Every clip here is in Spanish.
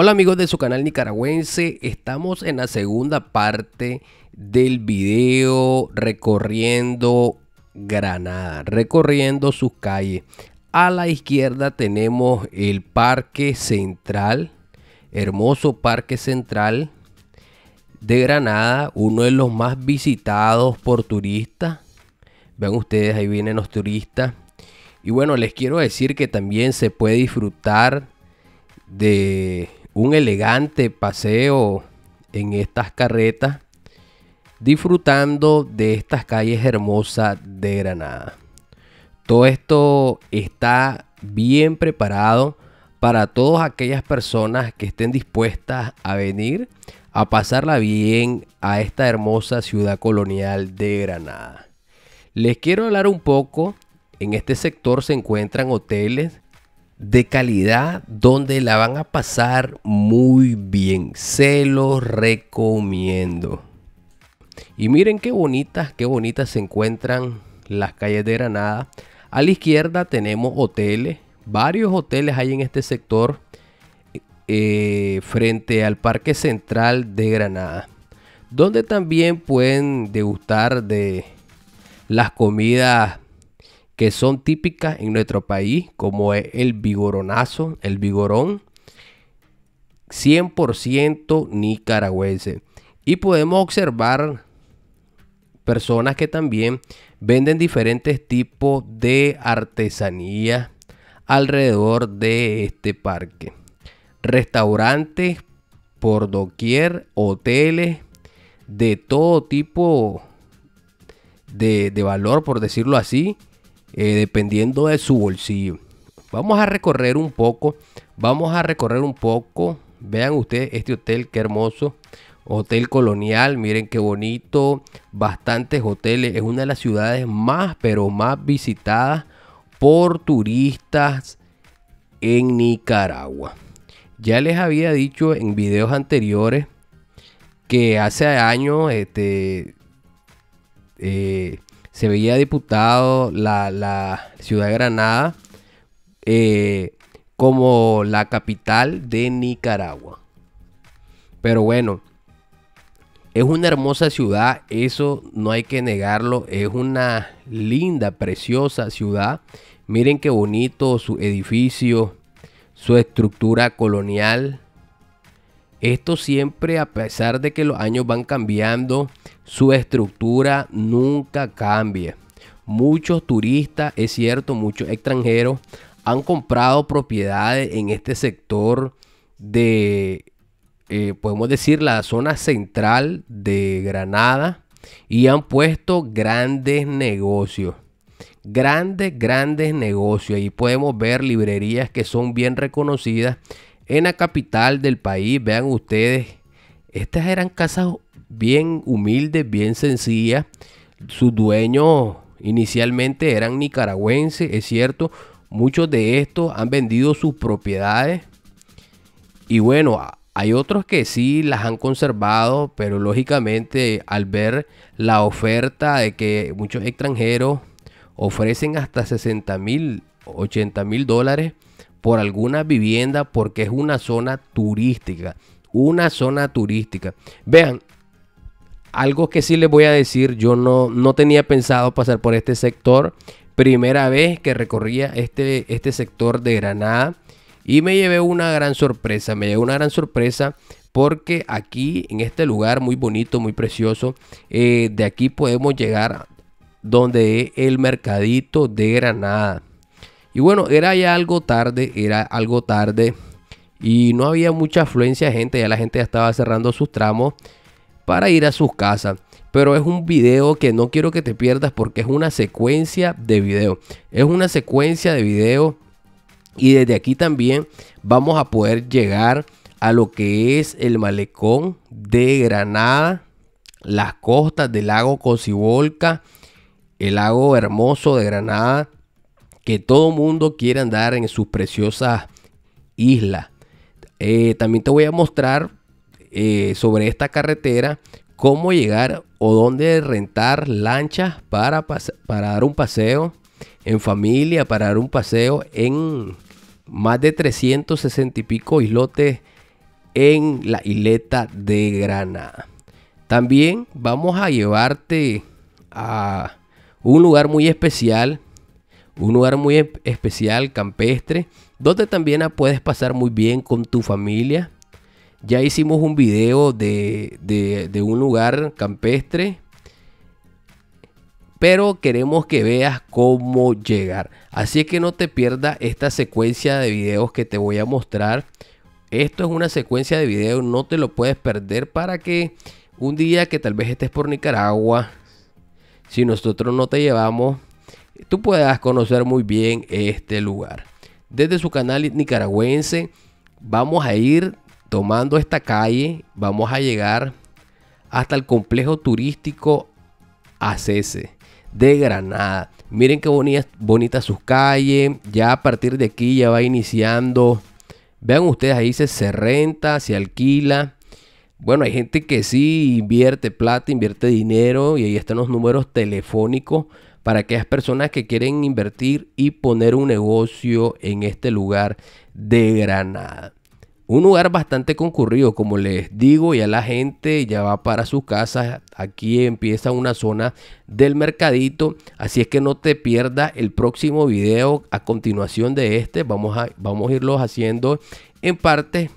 Hola amigos de su canal nicaragüense, estamos en la segunda parte del video recorriendo Granada, recorriendo sus calles. A la izquierda tenemos el Parque Central, hermoso Parque Central de Granada, uno de los más visitados por turistas. Vean ustedes, ahí vienen los turistas. Y bueno, les quiero decir que también se puede disfrutar de un elegante paseo en estas carretas, disfrutando de estas calles hermosas de Granada. Todo esto está bien preparado para todas aquellas personas que estén dispuestas a venir a pasarla bien a esta hermosa ciudad colonial de Granada. Les quiero hablar un poco, en este sector se encuentran hoteles de calidad donde la van a pasar muy bien. Se los recomiendo. Y miren qué bonitas, qué bonitas se encuentran las calles de Granada. A la izquierda tenemos hoteles, varios hoteles hay en este sector eh, frente al Parque Central de Granada, donde también pueden degustar de las comidas que son típicas en nuestro país, como es el vigoronazo, el vigorón, 100% nicaragüense. Y podemos observar personas que también venden diferentes tipos de artesanía alrededor de este parque. Restaurantes por doquier, hoteles de todo tipo de valor, por decirlo así, eh, dependiendo de su bolsillo. Vamos a recorrer un poco, vamos a recorrer un poco. Vean ustedes este hotel, qué hermoso. Hotel Colonial, miren qué bonito. Bastantes hoteles. Es una de las ciudades más, pero más visitadas por turistas en Nicaragua. Ya les había dicho en videos anteriores que hace años este, eh, se veía diputado la, ciudad de Granada eh, como la capital de Nicaragua. Pero bueno, es una hermosa ciudad, eso no hay que negarlo, es una linda, preciosa ciudad. Miren qué bonito su edificio, su estructura colonial. Esto siempre, a pesar de que los años van cambiando, su estructura nunca cambia Muchos turistas, es cierto, muchos extranjeros han comprado propiedades en este sector de, eh, podemos decir, la zona central de Granada y han puesto grandes negocios. Grandes, grandes negocios. Ahí podemos ver librerías que son bien reconocidas en la capital del país. Vean ustedes, estas eran casas bien humilde, bien sencilla. Sus dueños inicialmente eran nicaragüenses, es cierto. Muchos de estos han vendido sus propiedades. Y bueno, hay otros que sí las han conservado, pero lógicamente al ver la oferta de que muchos extranjeros ofrecen hasta 60 mil, 80 mil dólares por alguna vivienda porque es una zona turística. Una zona turística. Vean, algo que sí les voy a decir, yo no, no tenía pensado pasar por este sector. Primera vez que recorría este, este sector de Granada y me llevé una gran sorpresa. Me llevé una gran sorpresa porque aquí, en este lugar muy bonito, muy precioso, eh, de aquí podemos llegar donde es el mercadito de Granada. Y bueno, era ya algo tarde, era algo tarde y no había mucha afluencia de gente, ya la gente ya estaba cerrando sus tramos para ir a sus casas. Pero es un video que no quiero que te pierdas porque es una secuencia de video. Es una secuencia de video y desde aquí también vamos a poder llegar a lo que es el malecón de Granada, las costas del lago Cocibolca, el lago hermoso de Granada, que todo mundo quiere andar en sus preciosas islas. Eh, también te voy a mostrar eh, sobre esta carretera cómo llegar o dónde rentar lanchas para, para dar un paseo en familia, para dar un paseo en más de 360 y pico islotes en la isleta de Granada. También vamos a llevarte a un lugar muy especial, un lugar muy especial campestre, donde también puedes pasar muy bien con tu familia ya hicimos un video de, un lugar campestre pero queremos que veas cómo llegar. Así que no te pierdas esta secuencia de videos que te voy a mostrar. Esto es una secuencia de videos, no te lo puedes perder para que un día que tal vez estés por Nicaragua, si nosotros no te llevamos, tú puedas conocer muy bien este lugar. Desde su canal nicaragüense vamos a ir Tomando esta calle vamos a llegar hasta el complejo turístico ACS de Granada. Miren qué bonitas bonita sus calles. Ya a partir de aquí ya va iniciando. Vean ustedes, ahí se renta, se alquila. Bueno, hay gente que sí invierte plata, invierte dinero y ahí están los números telefónicos para aquellas personas que quieren invertir y poner un negocio en este lugar de Granada. Un lugar bastante concurrido, como les digo, ya la gente ya va para sus casas. Aquí empieza una zona del mercadito. Así es que no te pierdas el próximo video a continuación de este. Vamos a, vamos a irlos haciendo en parte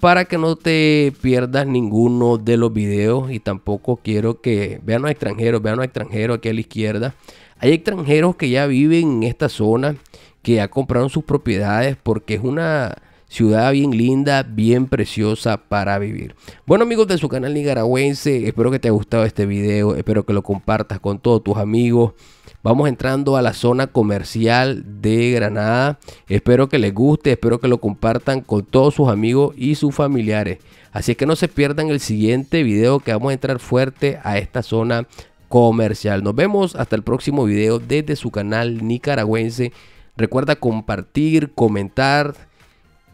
para que no te pierdas ninguno de los videos. Y tampoco quiero que vean a extranjeros, vean a extranjeros aquí a la izquierda. Hay extranjeros que ya viven en esta zona, que ya compraron sus propiedades porque es una ciudad bien linda, bien preciosa para vivir. Bueno amigos de su canal nicaragüense, espero que te haya gustado este video, espero que lo compartas con todos tus amigos. Vamos entrando a la zona comercial de Granada. Espero que les guste, espero que lo compartan con todos sus amigos y sus familiares. Así que no se pierdan el siguiente video que vamos a entrar fuerte a esta zona comercial. Nos vemos hasta el próximo video desde su canal nicaragüense. Recuerda compartir, comentar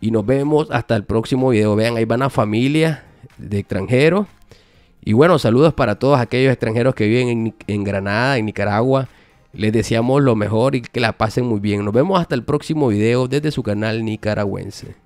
y nos vemos hasta el próximo video. Vean, ahí van a familia de extranjeros. Y bueno, saludos para todos aquellos extranjeros que viven en, en Granada, en Nicaragua. Les deseamos lo mejor y que la pasen muy bien. Nos vemos hasta el próximo video desde su canal nicaragüense.